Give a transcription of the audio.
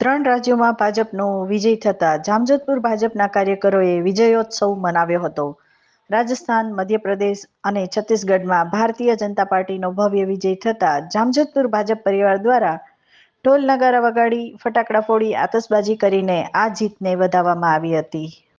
ત્રણ રાજ્યોમાં ભાજપનો વિજય થતા જામજોધપુર ભાજપના કાર્યકરોએ વિજયોત્સવ મનાવ્યો હતો રાજસ્થાન મધ્યપ્રદેશ અને છત્તીસગઢમાં ભારતીય જનતા પાર્ટીનો ભવ્ય વિજય થતા જામજોધપુર ભાજપ પરિવાર દ્વારા ઢોલ નગારા વગાડી ફટાકડા ફોડી આતશબાજી કરીને આ જીતને વધાવવામાં આવી હતી